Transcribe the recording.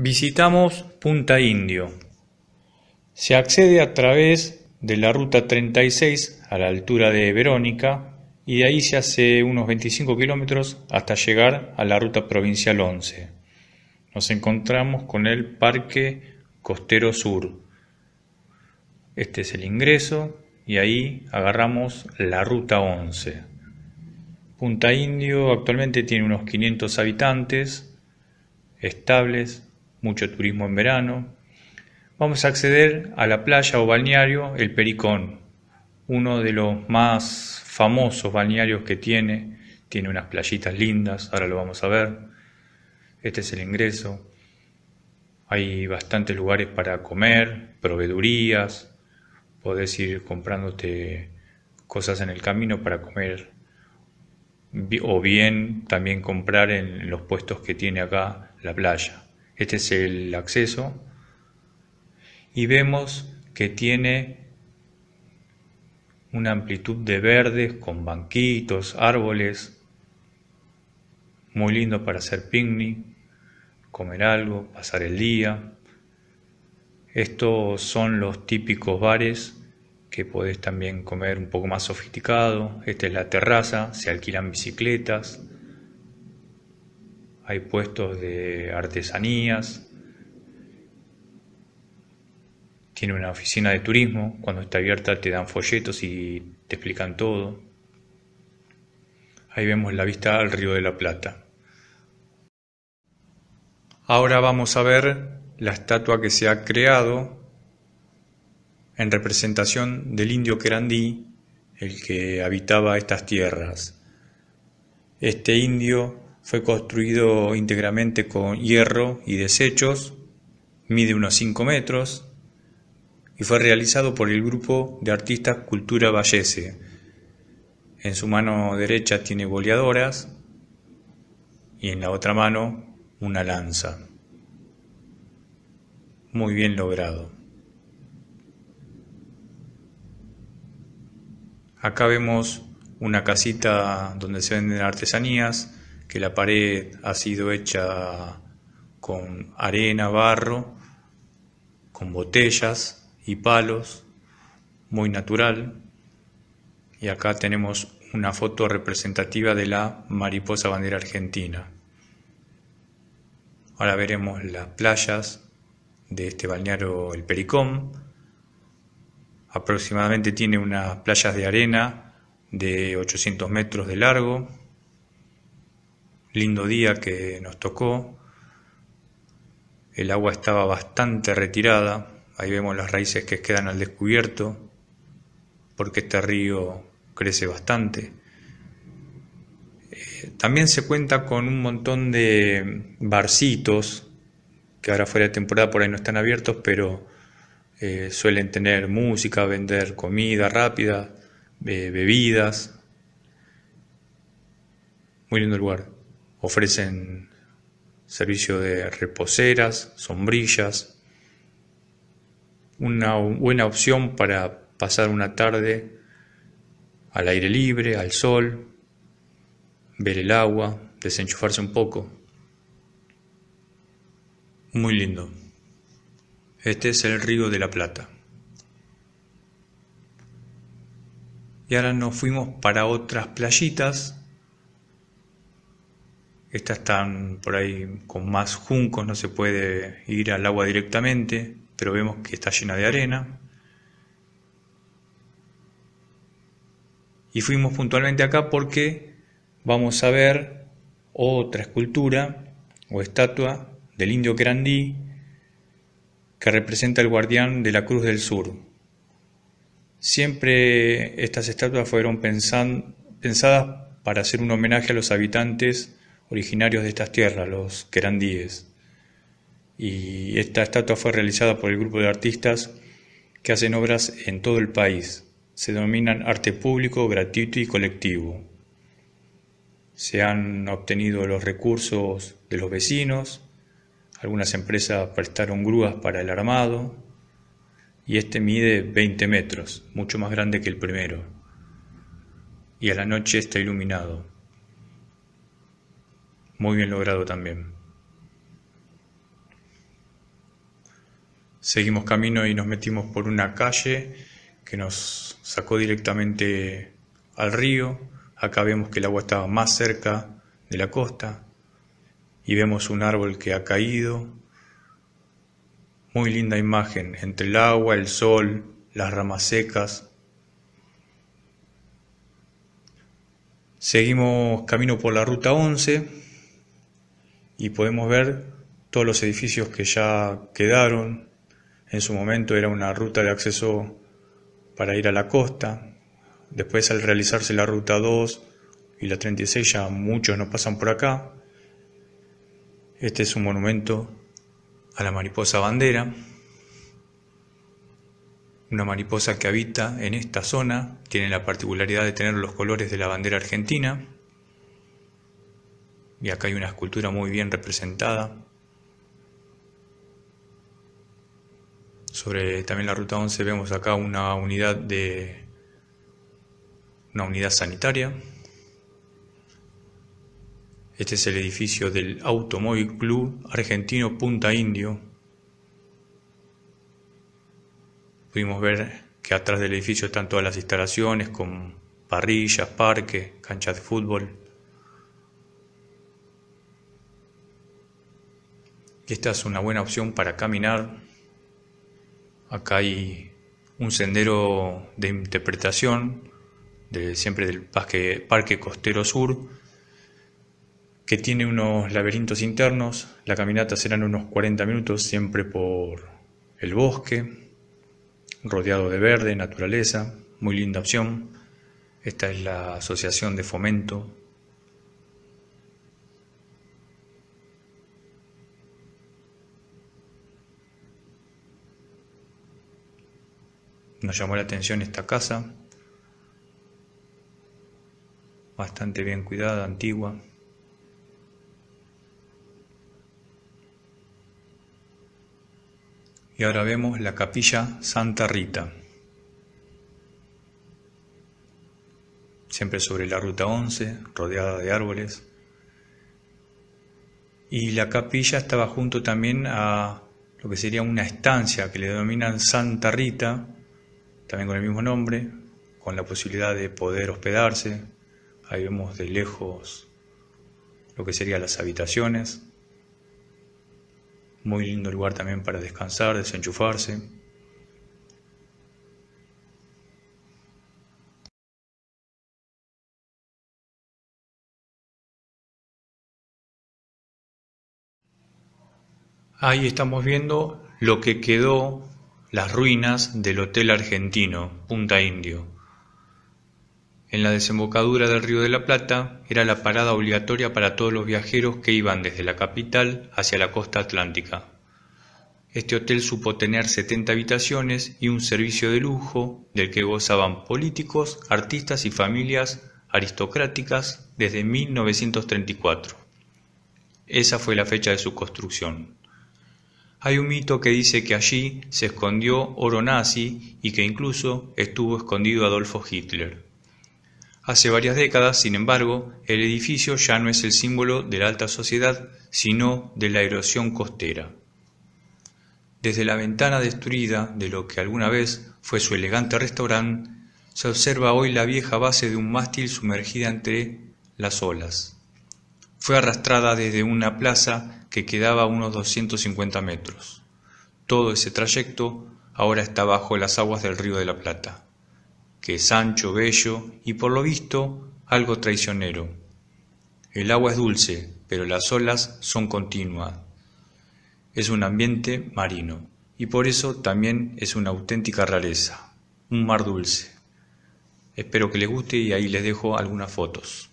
Visitamos Punta Indio. Se accede a través de la ruta 36 a la altura de Verónica y de ahí se hace unos 25 kilómetros hasta llegar a la ruta provincial 11. Nos encontramos con el Parque Costero Sur. Este es el ingreso y ahí agarramos la ruta 11. Punta Indio actualmente tiene unos 500 habitantes estables mucho turismo en verano. Vamos a acceder a la playa o balneario El Pericón, uno de los más famosos balnearios que tiene. Tiene unas playitas lindas, ahora lo vamos a ver. Este es el ingreso. Hay bastantes lugares para comer, proveedurías. Podés ir comprándote cosas en el camino para comer. O bien también comprar en los puestos que tiene acá la playa. Este es el acceso. Y vemos que tiene una amplitud de verdes con banquitos, árboles. Muy lindo para hacer picnic, comer algo, pasar el día. Estos son los típicos bares que podés también comer un poco más sofisticado. Esta es la terraza, se alquilan bicicletas hay puestos de artesanías, tiene una oficina de turismo, cuando está abierta te dan folletos y te explican todo. Ahí vemos la vista al río de la Plata. Ahora vamos a ver la estatua que se ha creado en representación del indio Querandí, el que habitaba estas tierras. Este indio fue construido íntegramente con hierro y desechos, mide unos 5 metros y fue realizado por el grupo de artistas Cultura Vallese. En su mano derecha tiene boleadoras y en la otra mano una lanza. Muy bien logrado. Acá vemos una casita donde se venden artesanías que la pared ha sido hecha con arena, barro, con botellas y palos, muy natural. Y acá tenemos una foto representativa de la mariposa bandera argentina. Ahora veremos las playas de este balneario El Pericón. Aproximadamente tiene unas playas de arena de 800 metros de largo, lindo día que nos tocó. El agua estaba bastante retirada, ahí vemos las raíces que quedan al descubierto, porque este río crece bastante. Eh, también se cuenta con un montón de barcitos, que ahora fuera de temporada por ahí no están abiertos, pero eh, suelen tener música, vender comida rápida, eh, bebidas. Muy lindo lugar. Ofrecen servicio de reposeras, sombrillas, una buena opción para pasar una tarde al aire libre, al sol, ver el agua, desenchufarse un poco. Muy lindo. Este es el río de la Plata. Y ahora nos fuimos para otras playitas estas están por ahí con más juncos, no se puede ir al agua directamente, pero vemos que está llena de arena. Y fuimos puntualmente acá porque vamos a ver otra escultura o estatua del indio Grandí que representa el guardián de la Cruz del Sur. Siempre estas estatuas fueron pensadas para hacer un homenaje a los habitantes originarios de estas tierras, los querandíes. Y esta estatua fue realizada por el grupo de artistas que hacen obras en todo el país. Se denominan arte público, gratuito y colectivo. Se han obtenido los recursos de los vecinos, algunas empresas prestaron grúas para el armado y este mide 20 metros, mucho más grande que el primero. Y a la noche está iluminado. Muy bien logrado también. Seguimos camino y nos metimos por una calle que nos sacó directamente al río. Acá vemos que el agua estaba más cerca de la costa y vemos un árbol que ha caído. Muy linda imagen entre el agua, el sol, las ramas secas. Seguimos camino por la ruta 11 y podemos ver todos los edificios que ya quedaron. En su momento era una ruta de acceso para ir a la costa. Después al realizarse la ruta 2 y la 36 ya muchos no pasan por acá. Este es un monumento a la mariposa bandera, una mariposa que habita en esta zona, tiene la particularidad de tener los colores de la bandera argentina, y acá hay una escultura muy bien representada. Sobre también la ruta 11 vemos acá una unidad de una unidad sanitaria. Este es el edificio del Automóvil Club Argentino Punta Indio. Pudimos ver que atrás del edificio están todas las instalaciones con parrillas, parques, canchas de fútbol. esta es una buena opción para caminar. Acá hay un sendero de interpretación siempre del parque, parque Costero Sur que tiene unos laberintos internos. La caminata serán unos 40 minutos siempre por el bosque, rodeado de verde, naturaleza, muy linda opción. Esta es la Asociación de Fomento Nos llamó la atención esta casa, bastante bien cuidada, antigua. Y ahora vemos la capilla Santa Rita, siempre sobre la ruta 11, rodeada de árboles. Y la capilla estaba junto también a lo que sería una estancia que le denominan Santa Rita, también con el mismo nombre, con la posibilidad de poder hospedarse. Ahí vemos de lejos lo que serían las habitaciones. Muy lindo lugar también para descansar, desenchufarse. Ahí estamos viendo lo que quedó las ruinas del Hotel Argentino, Punta Indio. En la desembocadura del Río de la Plata era la parada obligatoria para todos los viajeros que iban desde la capital hacia la costa atlántica. Este hotel supo tener 70 habitaciones y un servicio de lujo del que gozaban políticos, artistas y familias aristocráticas desde 1934. Esa fue la fecha de su construcción. Hay un mito que dice que allí se escondió oro nazi y que incluso estuvo escondido Adolfo Hitler. Hace varias décadas, sin embargo, el edificio ya no es el símbolo de la alta sociedad, sino de la erosión costera. Desde la ventana destruida de lo que alguna vez fue su elegante restaurante, se observa hoy la vieja base de un mástil sumergida entre las olas. Fue arrastrada desde una plaza que quedaba a unos 250 metros. Todo ese trayecto ahora está bajo las aguas del río de la Plata, que es ancho, bello y por lo visto algo traicionero. El agua es dulce, pero las olas son continuas. Es un ambiente marino y por eso también es una auténtica rareza, un mar dulce. Espero que les guste y ahí les dejo algunas fotos.